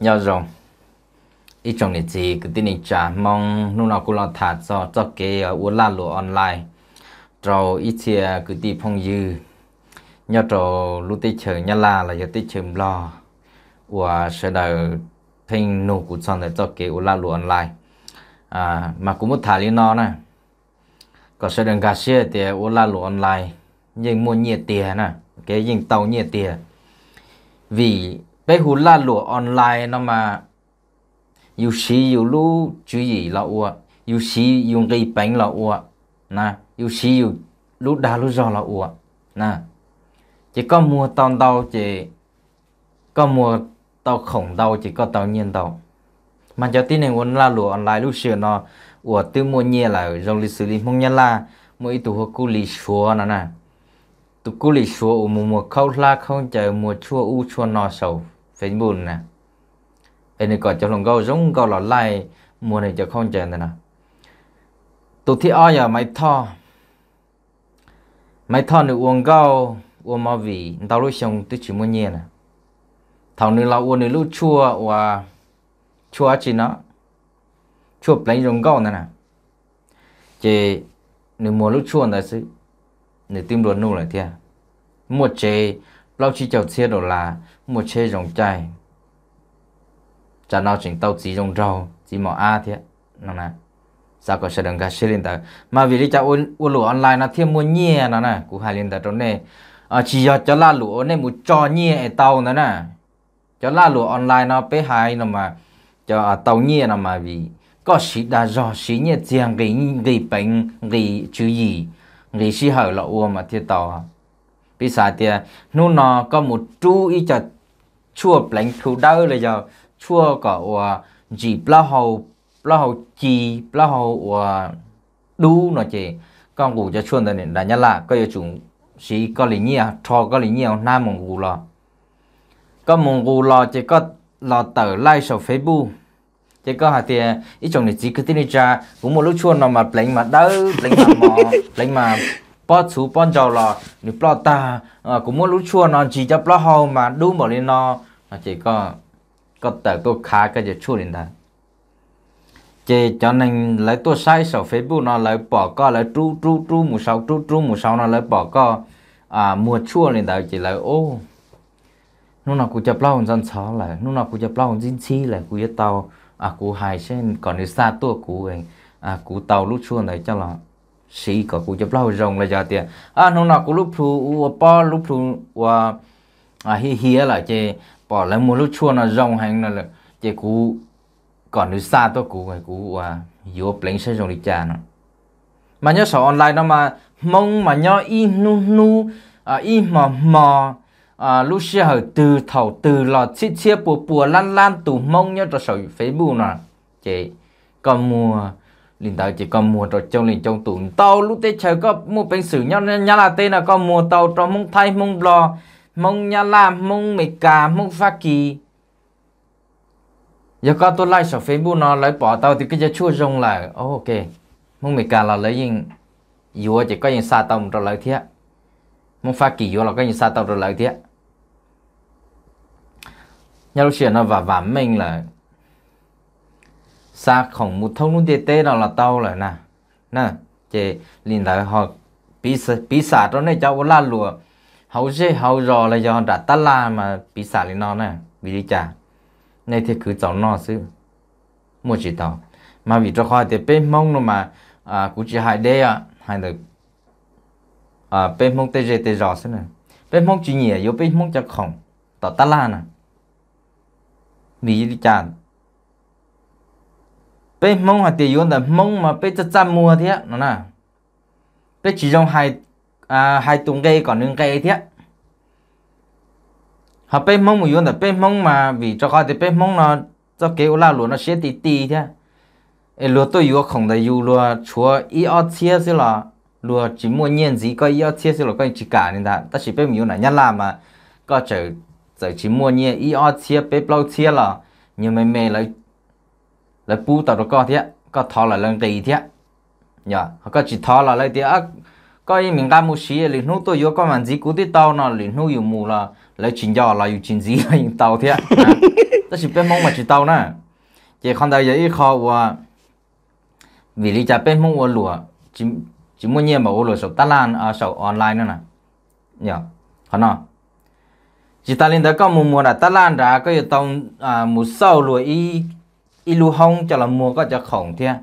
nhau rồi ít trong này gì cứ tin này trả mong lúc nào cũng lo thả cho cho cái u la lụa online rồi ít thì cứ đi phong dư nhau rồi lúc tới chờ nhau la là giờ tới chờ lo và sẽ đầu thành nụ của son để cho cái u la lụa online à mà cũng muốn thả lý nó nè có sẽ đừng cả xe thì u la lụa online nhưng mua nhiệt tiền nè cái nhìn tàu nhiệt tiền vì bé hú la lụa online nó mà yêu xí yêu lu chú gì là ua yêu xí yêu gây bánh là ua nà yêu xí yêu lu đa lu do là ua nà chỉ có mua tao đâu chỉ có mua tao khổng đâu chỉ có tao nhiên đâu mà cho tin này muốn la lụa online lúc xưa nó ua tư mua nhẹ là dòng lịch sử lý mong nhân là mua ít tụ cú lý xua nè nè tụ cú lý xua mua mua khâu la không chờ mua chua u chua nọ sầu phải buồn nè anh này có cho lòng gấu giống gấu là lại mùa này cho không chèn nè tụt thi oi giờ mày thò mày thò nữa uống gấu uống mò vị tao lúc xong tôi chỉ muốn nhẹ nè thằng nữa là uống nữa lúc chua và chua chỉ nó chua lấy lòng gấu này nè chỉ nếu mùa lúc chua này sự nếu tim ruột nụ lại thế một chế lâu chỉ chầu xe đồ là một chế rồng chạy chả nào chỉnh tàu chỉ rồng rau chỉ mỏ a thế nó nè sao có sẽ đừng cả xe lên tờ mà vì đi chả u ôn lụa online nó thêm mua nhẹ nó nè cũng hay lên ta trong này à, ờ, chỉ do cho la lụa nên một cho nhẹ tàu nữa nè cho la lụa online nó bé hai nó mà cho tàu nhẹ nó mà vì có sĩ đã do sĩ nhẹ riêng cái cái bệnh cái chữ gì cái sĩ hở lọ u mà thiệt tàu bây giờ thì nó có một chú ý cho chua bánh thu đau là giờ chua có ờ, gì bao hầu bao hầu chi bao hầu ờ, đu nó chỉ con cụ cho chuồn này đã nhớ là có yêu chúng sĩ có lý nhiều trò có lý nhiều nam mong cụ lo có mong cụ lo chỉ có lo tờ like sau facebook chỉ có hạt tiền ít chồng này chỉ cứ tin cha cũng một lúc chuồn nó mà bánh mà đau bánh mà mò bánh mà bó chú bó giàu lo nếu bó ta ờ, cũng một lúc chuồn nó chỉ cho bó hầu mà đu mà lên nó chị có có tờ tôi khá cái gì chua đến đây chị cho nên lấy tôi sai sổ Facebook nó lấy bỏ co lấy tru tru tru một sáu tru tru một sáu nó lấy bỏ co à mua chua lên đây chị lấy ô nó nào cũng chập lau dân sáu lại nó nào cũng chập lau dân chi lại cũng yêu tàu à cũng hài sen còn đi xa tua cũng à cũng tàu lúc chua này cho là sĩ có cũng chập lau rồng là giờ tiền à nó nào cũng lúc thu u po lúc thu à à hi hi là chê bỏ lại một lúc chua nó rong hành là chê cú còn đi xa tôi cú hay cú à yếu pleng sẽ dùng đi cha nó mà nhớ sổ online nó mà mong mà nhớ y nu nu à y mò mò à lúc xưa hồi từ thầu từ lò chia chia bùa bùa lan lan tù mong nhớ cho sổ facebook nè chê còn mùa linh tàu chỉ còn mua rồi trong linh trong tủ tàu lúc tết trời có mua bánh sử nhau nhá là tên là con mua tàu trong mông thay mông lo mong nhà làm mong mì cà mong pha kỳ giờ có tôi like sở facebook nó lấy bỏ tao thì cái giờ chua rong là ok mong mì cà là lấy gì, vừa chỉ có gì sa tông rồi lấy thiệt mong pha kỳ vừa là có gì sa tông rồi lấy thiệt nhà lúc chuyện nó và vãm mình là sa khổng một thông luôn tê đó là tao là nè nè chị liền lại họ bị bị sạt đó này cháu la lùa hầu dễ hầu rò là do đã tát la mà bị xả lên nó nè bị đi chả này thì cứ cháu nó chứ mua chỉ tao mà vì cho khoa thì bên mông nó mà à cũng chỉ hại đế à hại được à bên mông tê dê tê rò chứ nè bên mông chỉ nhẹ yếu bên mông chắc không tao tát la nè vì đi chả bên mông là tiền yếu là mông mà bên chắc chắn mua thế nó nè bên chỉ trong hai à hai tuần cây còn nương cây thế họ bên mông mà dùng bên mông mà vì cho coi thì bên mông nó cho kéo la luôn nó sẽ tí tí thế ấy lúa tôi vừa không đầy vừa lúa chúa ý ở chia xí là lúa chỉ mua nhiên gì coi ý ở chia xí là coi chỉ cả nên ta ta chỉ bên mình là nhất làm mà có chở chở chỉ mua nhiên ý ở chia bên bao chia là nhưng mà mẹ lại lại bu tao được coi thế có thọ là lên tì thế nhở họ có chỉ thọ là lại thế coi mình ta mua xí là nó tôi vô có màn gì cú tí tao nó là nó dùng mù là lấy chín giờ là dùng chín gì là dùng tao thế đó chỉ bên mong mà chỉ tao nè chỉ không đợi vậy khó và vì lý cha bên mong và lùa chỉ chỉ muốn nhiên mà ô lùa sầu ta lan à sầu online nữa nè nhở hả nó chỉ ta lên đó có mù mùa là ta lan ra có yêu tông à mù sâu lùa y y lùa hông cho là mua có cho khổng thế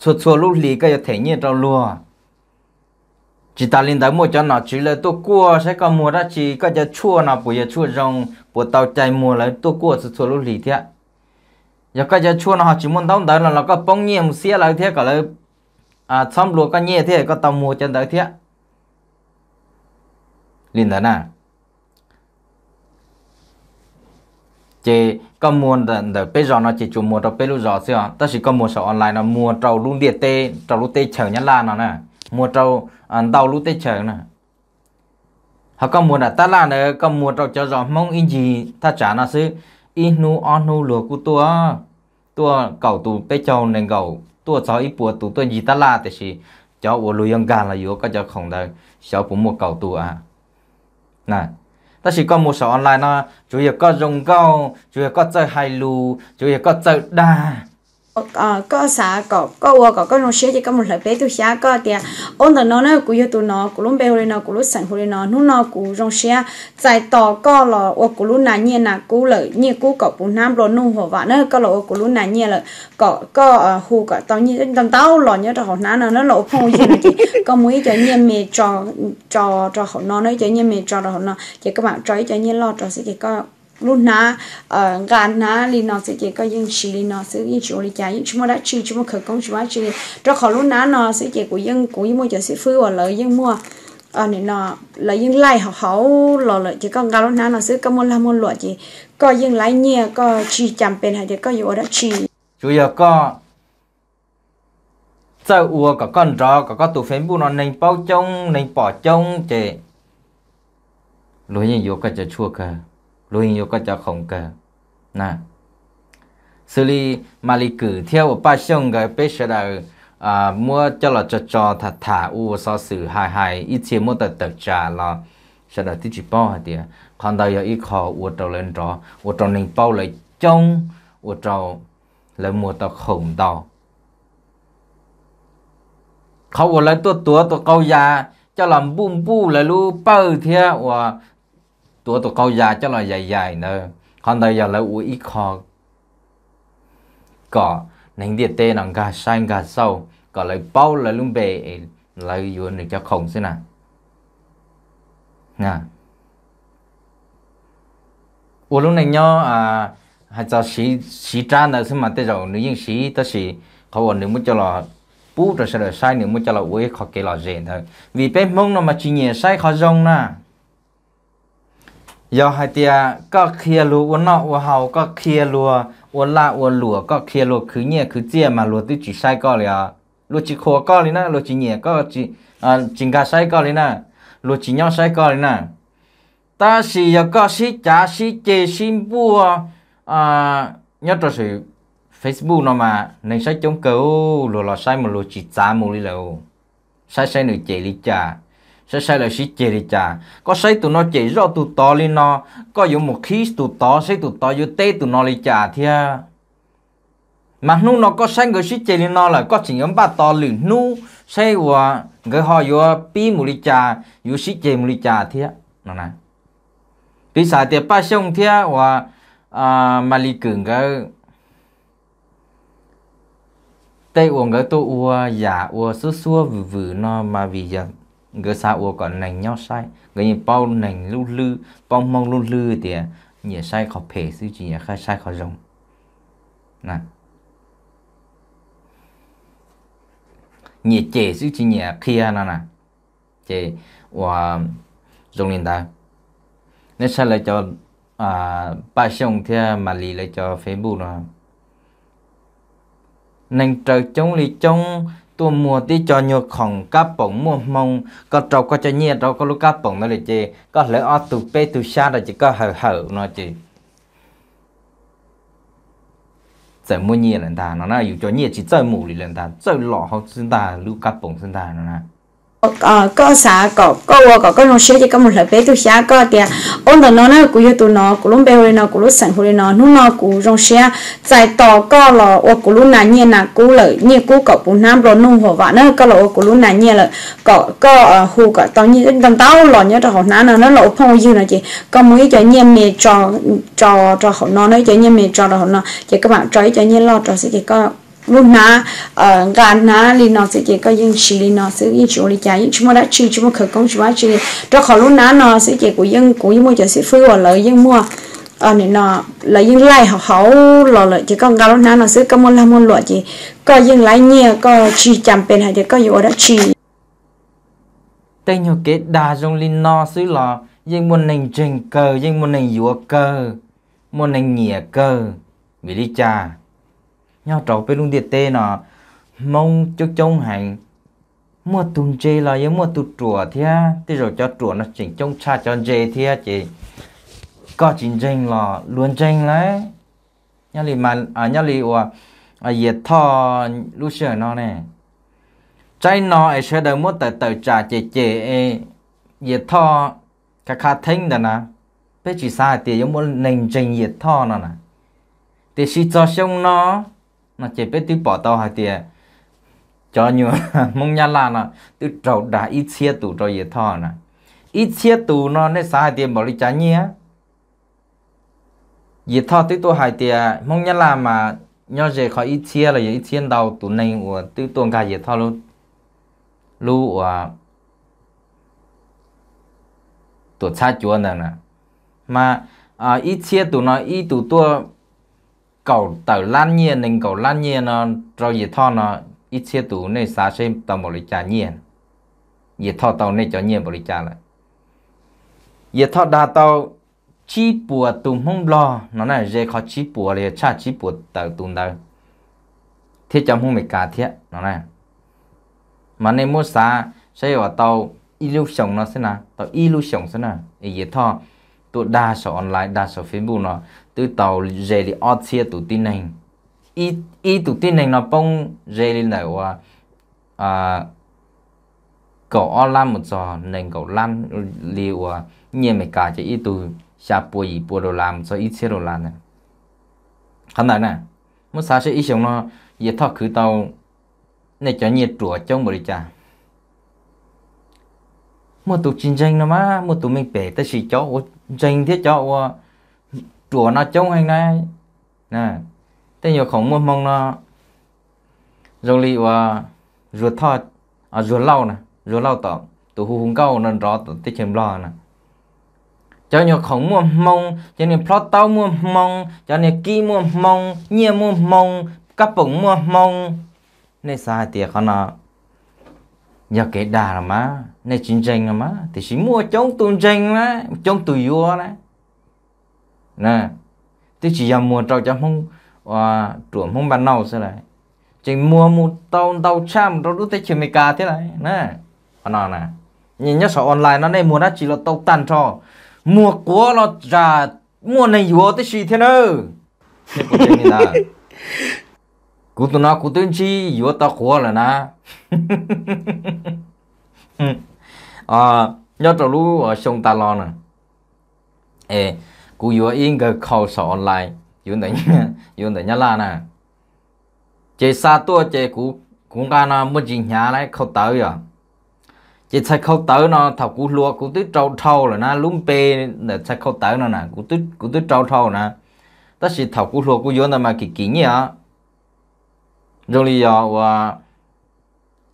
chuột chuột lúc lì có thể nhiên trong lùa chỉ ta linh tới một cho nó chỉ là tôi cua sẽ có mua ra chỉ có cho chua nó bùi chua rồng bùi tàu chạy mua lấy tôi cua sự thua lúc lì thế giờ có cho chua nó chỉ muốn tao tới là nó có bông nhẹ một xía lại thế cả là à xong luôn có nhẹ thế có tao mua chân tới thế linh tới nè chỉ có mua để bây giờ nó chỉ chủ mua trong bây lúc giờ xí à ta chỉ có mua sổ online nó mua trâu luôn điện tê trâu luôn tê chờ nhất là nó nè mua trâu ăn đau lúc tết chờ nè họ có muốn là ta là nữa có muốn rồi cho rõ mong in gì ta trả nó sư in nu on nu lừa của tua tua cầu tụ tết châu nên cầu tua cháu ít bùa tụ tôi gì ta là thế cho cháu ủa lùi ông gà là yếu có cháu không đời cháu cũng một cầu tụ à này ta chỉ có một số online nó chủ yếu có dùng câu chủ yếu có chơi hai lù chủ yếu có chơi đa Ờ, ờ, có xã có có ua có có nó sẽ chỉ có một loại bé tu xá có thì ôn tờ nó nó cũng yêu tụ nó cũng lúc bé hồi nó cũng lúc sẵn hồi nó nó nó cũng rong xe giải tỏ có là ua cũng lúc nãy nhiên là cũng lợi nhiên cũng có cũng nam rồi nung hồ vạn nó có là ua cũng lúc nãy nhiên là có có hồ có tao như tao tao lo nhớ cho họ nãy nó nó lộ phong gì này có mấy cho nhiên mẹ cho cho trò họ nó nói cho nhiên mẹ trò rồi họ nó chỉ các bạn trò cho nhiên lo trò sẽ chỉ có lúc nã ờ, gan nã li nó sẽ chỉ có những chỉ li nó sẽ những chỗ li chạy những chúng đã chỉ chúng khởi công chúng đã chỉ cho khỏi lúc nã nó sẽ chỉ của những của những mua cho sẽ phơi và lợi những mua ở nên nó lợi những lại học hậu lò lợi chỉ có gan lúc nã nó sẽ có môn làm môn loại chỉ có những lại nhẹ có chỉ chạm bên hay chỉ có nhiều đã chỉ chủ yếu có sau ua có con rò có con tủ phim bu nó nên bao trong nên bỏ trông chỉ lối nhìn vô cái chua cả lui yêu có cho không cờ nè xử lý mà theo ở ba cái bế sẽ à mua cho là cho cho thà thà u so sự hài hài ít chia mua tờ tờ trà là sẽ là tí bao hả tiệt còn đây là ít khó u trâu lên trò u trâu nên bao lại trông u trâu là mua tờ khổng đào เขาบอกเลยตัวตัวตัวเขายาจะลำบุ้มบู้เลยรู้เปิดเทียว่าตัวตัวเกาหยาจะลอยใหญ่ๆเนอะคนเดียวเราอุ้ยคอก็หนึ่งเดียเตนังกาใช้กาเศร้าก็เลยเป้าเลยลุงเบย์เลยอยู่หนึ่งจะคงสินะนะอุลุงหนึ่งย่ออ่า还找西西站的是嘛？这种女人西都是，可我你们叫了，不就是了晒，你们叫了我也靠给了人的，为别梦那么几年晒靠用呢。ยอหฮเตียก็เคลียรัว้วนอกวัวเฮา ก็เคลียรัววัวนละวัวนหลัว ก็เคลียรัวคือเนี่ย คือเจียมาลัวที่จีใช้ก็เลยอ่ะลัวจีโคก็เลยนะลัวจีเนี่ยก็จีอ่าจิงกาใช้ก็เลยนะลัวจีย่อใช้ก็เลยนะตาสียก็สีจ้าสีเจสีบัวอ่าีัยตัวสีอเฟซบุ๊กเนาะมาในใช้จงเกลลัวเราใช้มาลัวจีจ้ามูลีแล้วใช้ใช้หนึ่งเจลิจ่า sẽ sai lời sĩ chê đi chả có sai tụi nó chỉ do tụi to lên nó có dùng một khí tụi to sai tụi to dùng tê tụi nó đi chả thia mà nu nó có sai người sĩ chê lên nó là có chỉ nhóm ba to lử nu sai và người họ dùng pi mù đi chả dùng sĩ chê mù đi chả thia nó này pi sai tiệp ba xong thia và à mà lì cường cái tây uống cái tô ua giả dạ ua xua xua vừ vừ nó mà vì giờ người xa ua còn nành nhau sai người như bao nành lưu lư bao mong lưu lư thì nhỉ sai khó phê sư chỉ nhỉ khai sai khó rồng nè nhỉ chế sư chỉ nhỉ kia à, nè nè chế và dùng liền ta nên sai lại cho à ba xong thì mà lì lại cho facebook nó nành trời chống lì chống ตัวมัวที่จอยของกาป๋องมัวมองก็เราก็จะเงียเราก็รู้กาป๋องนั่นเลยจีก็เลยออตุเปตุชาเราจะก็เห่อเห่อเนาะจีจะมัวเงียหลังตาเนาะนะอยู่จอเงียจีเจ้าหมูหรือหลังตาเจ้าหล่อเขาซึ่งตารู้กาป๋องซึ่งตาเนาะนะ Ờ, ờ, có có xã có có qua có có nông sĩ chỉ có một lời bé tôi xã có kìa ông đó nó nó cứ như tụi nó cũng lúc bé hồi nó cũng lúc sáng hồi nó lúc nó cũng nông sĩ tại tỏ có là ô cũng lúc nào nhiên là cũng lợi như cũng có bốn năm rồi nông hồ vạn nó có là ô cũng lúc nào nhiên là có có ờ, hồ có tao như tao tao lo nhớ cho họ nó nó nó lộ phong dư là chị có mấy cho nhiên mì trò trò trò họ nó nói cho nhiên mì trò họ nó chị các bạn trò cho nhiên lo trò sẽ chỉ có lúc na ờ, gan na li nó sẽ chỉ có những chỉ li nó sẽ những chỗ li chả những chúng đã chỉ chúng ta khởi công chúng ta chỉ cho khỏi lúc na nó sẽ chỉ của những của những mua chợ sẽ phơi hoặc lợi những mua ở nên nó là những lai học hậu lò lợi chỉ còn gan lúc na nó sẽ có một làm một loại chỉ có những lái nhiều có chỉ chạm bên hay chỉ có nhiều đã chỉ tên hiệu kế đa dòng li nó sẽ là những một nền trình cơ những một nền dúa cơ một nền nhẹ cơ vì đi cha nhau trâu bên luôn điện tê nọ mong cho trông hành mua tùng chê là giống mua tụt chùa thì á rồi cho chùa nó chỉnh trông cha cho chê thì á chị có chính tranh là luôn tranh đấy nhau lì mà à nhau lì ủa à yết thọ lúc xưa nó nè trái nó ấy sẽ đợi mua tờ tờ trà chê chê ấy yết thọ cả khá thính đó nè bây chỉ sai thì giống mua nền tranh yết thọ nó nè thì chỉ cho xong nó nó chỉ biết tự bỏ tao hai tiền cho nhiều mong nhà là nó tự trầu đã ít xe tù cho dễ thọ nè ít xe tù nó nên sao sai tiền bỏ đi trái nhé dễ thọ tự tôi hai tiền mong nhà là mà nhớ về khỏi ít xe là ít xe đầu tụ này của tự tuần cả dễ thọ luôn luôn của tổ cha chúa nè mà à, ít xe tụ nó ít tụ tôi cầu tàu lan nhiên nên cầu lan nhiên nó rồi gì thọ nó ít xe tủ này xa xem tàu một lý trả nhiên gì thọ tàu này cho nhiên một lý trả lại gì thọ đa tàu chi bùa tùm không lo nó này dễ khó chi bùa liền cha chi bùa tàu tùm đâu thế chẳng không mệt cả thế nó này mà nên mua xa sẽ ở tàu illusion nó thế nào tàu illusion sẽ là gì thọ tụ đa số online đa số facebook nó từ tàu dễ đi ở xe tụ tin này ít ít tụ tin này nó bông dễ đi lại qua à cậu ở làm một trò nên cậu làm liệu à nhiều mấy cả chỉ ít tụ xa bùa gì bùa đồ làm cho ít xe đồ làm này hắn này nè một sao sẽ ít xong nó giờ thoát khử tàu này cho nhiệt trùa trong một đi chả một tụ chiến tranh nó má, một tụ mình bể ta chỉ cho tranh thiết cho chùa nó chống hành này nè thế nhiều khổng môn mông nó dầu lì và ruột thọ à ruột lau nè ruột lau tỏ tụ hù hùng cao nên rõ tiết chìm lò nè cho nhiều khổng mua mông cho nên plot tao mua mông cho nên ki mua mông nhia mua mông cắp bụng mua mông nên sai tiệt con nó giờ cái đà là má nên chiến tranh là má thì chỉ mua chống tuần tranh má chống tùy vua đấy nè tôi chỉ là mua trâu cho không à, trưởng không bán nào thế này chỉ mua một tàu tàu cha một tàu đút tới chỉ mấy cá thế này nè còn nào nè nhìn nhớ sợ online nó này mua nó chỉ là tàu tàn trò mua của nó ra mua này vô tới gì thế nữa thế có thể như là cú tụi nó cú tuyên chi vô tao khổ là na à nhớ trò lú ở sông ta lo nè ê cú yếu yên cái khẩu sọ lại yếu nấy yếu nấy nhá là nè chế sa tua chế cú cú ta nó mất gì nhà này khâu tới rồi à. chế sai khâu tới nó thọc cú lúa cú tứ trâu trâu rồi na lúng pê là sai khâu tới nó nè cú tứ cú tứ trâu trâu nè tất sự thọc cú lúa cú yếu nè mà kỳ kỳ nhỉ rồi lý do là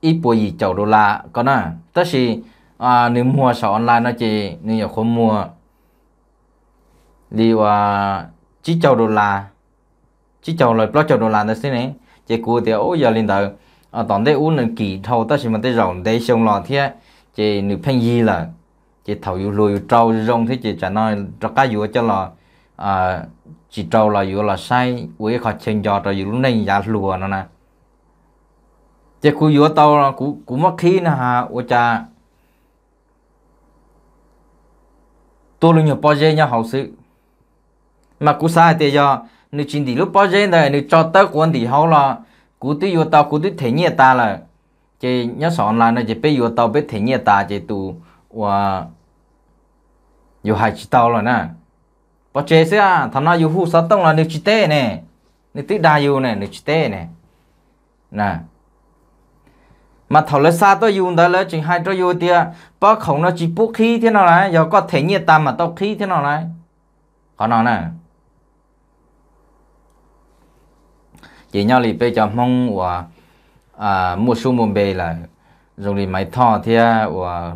ít bồi gì chậu đô la có nè tất sự à nếu mua sọ online nó chỉ nếu không mua liệu à, chỉ châu đô la chỉ châu lời bắt châu đô la nó này chỉ cua thì ô giờ lên đầu ở toàn thế uống nên kỳ thâu ta chỉ mà tới rộng thế sông lò thế chỉ nữ phanh gì là chỉ thầu yêu lùi trâu rong thế chỉ trả nói cho cá dừa cho là à chỉ trâu là dừa là sai quế khó chân giò rồi dừa lúc này giả lùa nó nè chỉ cua dừa tao là cũng cũng mất khí nè ha ô cha tôi luôn nhớ bao giờ nhau học sự mà cú sai thì giờ nếu chỉ thì lúc bao giờ này nếu cho tới quan thì hậu là cú tí vô tàu cú tí thể nhiệt ta là chỉ nhớ sọn là nó chỉ bây vô tàu biết thể nhiệt ta chỉ tụ và vô hai chỉ tàu rồi nè bao giờ sẽ à thằng nào vô phụ sáu tông là nếu chỉ tê nè nếu tí đa vô nè nếu chỉ tê nè nè mà thầu lấy xa tôi dùng đó lấy chỉ hai tôi yêu thì bao khổng nó chỉ bút khí thế nào này giờ có thể nhiệt ta mà tao khí thế nào này có nó nè chỉ nhau lì bây giờ mong và à mua số mua bề là dùng lì máy thọ thì và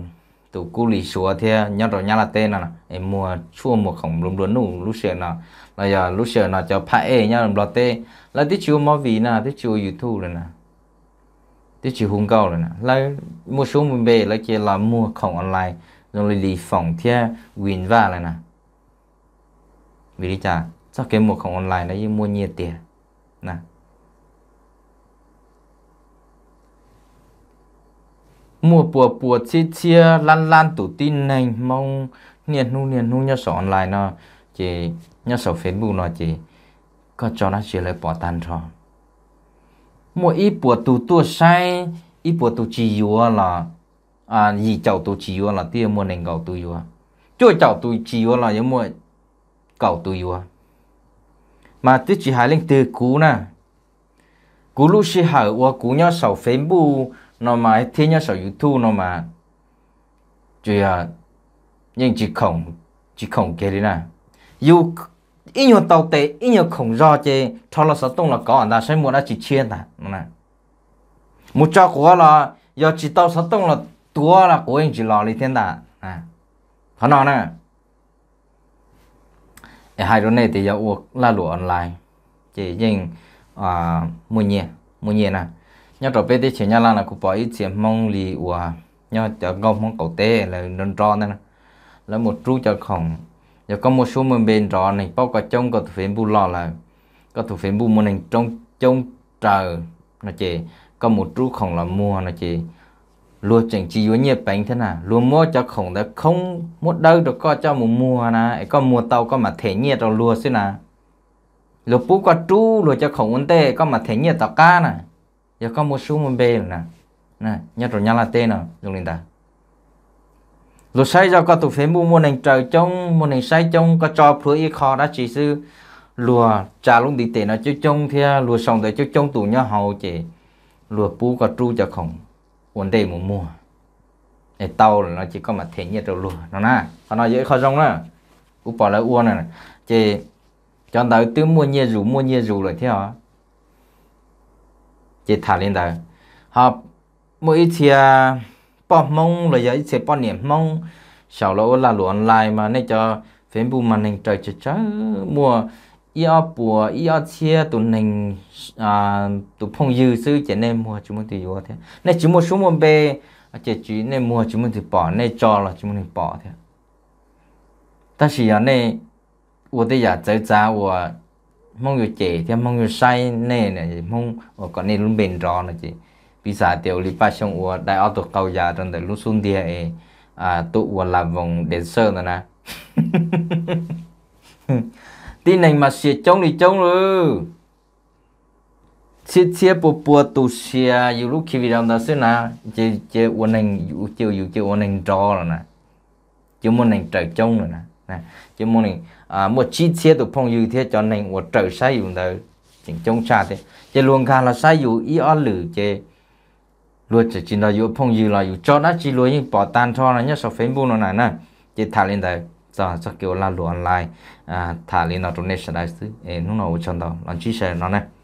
tụ cú lì số thì nhau rồi nhau là tên là em mua chua mua khổng lùm lùn nụ lúc xưa nào là giờ lúc xưa nào cho phải ê nhau làm tê là tí chú mua vì nè tí chú youtube rồi nè tí chú hung cầu rồi nè là mua số mua bề là kia là mua khổng online rồi lì phòng thì win vào rồi nè vì đi chả chắc cái mua khổng online đấy mua nhiệt tiền nè mùa bùa bùa chia chia lan lan tủ tin này mong niên nu niên nu nhớ sổ online nó chỉ nhớ sổ facebook nó chỉ có cho nó chỉ lấy bỏ tan cho mùa ít bùa tủ tua sai ít bùa tủ chi yếu là à gì chậu tủ chi yếu là tiêu mùa nền gạo tủ yếu chỗ chậu tủ chi yếu là giống mùa gạo tủ yếu mà tức chỉ hai linh từ cú nè cú lúc xí hở của cú nhớ sổ facebook nó mà thế nhá sở hữu thu nó mà chỉ à nhưng chỉ khổng chỉ khổng kể đi nè dù ít nhiều tàu tệ ít nhiều khổng do chê cho là sáu tung là có anh ta sẽ muốn đã chỉ chia nè nè một cho của là do chỉ tàu sáu tung là tua là của anh chỉ lò đi thiên ta à họ nói nè hai đứa này thì giờ uống là lụa online chỉ riêng à mua nhẹ mua nhẹ nè nhớ rồi về thì chỉ nhớ là là cụ bỏ ít tiền mong lì và nhớ cho gom mong cầu tê là nên trò nên là một chú cho khổng giờ có một số mình bên trò này bao cả trong có phải bu lò là có thủ phải bu một này trong trong trời nó chỉ có một chú khổng là mua nó chỉ luôn chẳng chỉ với nhiệt bánh thế nào luôn mua cho khổng đã không một đâu được có cho một mua nè có mua tàu có mà thể nhiệt rồi luôn xí nè lúc bú có chú luôn cho khổng vấn tê có mà thể nhiệt tàu ca nè giờ có một số một bê nè nè nhớ rồi nhớ là tên nào dùng lên ta lúc sai giờ có tụ phế mua mua nền trời trong mua nền sai trong có cho phứa y kho đã chỉ sư lùa trà luôn đi tệ nó chứ trong thì lùa xong rồi chứ trong tụ nhau hầu chỉ lùa pu có tru cho không ổn đề mua mua để tàu là nó chỉ có mà thể nhiệt rồi lùa nó nè nó nói dễ khó rong đó u bỏ lại uo này chỉ cho tới tư mua nhia rủ mua nhia rủ rồi thế hả chỉ thả lên đời họ mỗi chia bỏ mông là giấy chia bỏ niệm mông sau lỗ là lũ online mà nên cho phim bu mà nên trời chớ chớ mua yêu bùa yêu chia tụi nên à tụi phong dư sư chỉ nên mua chúng mình tùy vô thế nên chúng một số một bề chỉ chỉ nên mua chúng mình thì bỏ nên cho là chúng mình bỏ thế ta chỉ là nên 我的呀，在在我。mong người trẻ thì mong người say nè nè mong ở còn nên luôn bền rõ nè chị vì sao tiểu lý ba xong ua đại auto cầu già trong đời lúc xuân địa à tụ ua làm vòng đến sơ nè nè tin này mà xịt trông thì trông rồi xịt xịt bộ bộ tụ xịt dù lúc khi vì đồng đó xứ nè chị chị ua nành dù chiều ua nành rõ rồi nè chứ muốn nành trời trông rồi nè nè chứ muốn nành à một chi tiết được phong như thế cho nên một trở sai dùng đó chính chống cha thế chế luôn cả là sai dù ý ở lử chế luôn chỉ chỉ là dù phong như là dù cho nó chỉ luôn như bỏ tan cho nó nhớ sau facebook nó này nè chế thả lên đấy cho cho kiểu là luôn online à thả lên nó trong nation đấy chứ nó nó chọn đó làm chia sẻ nó này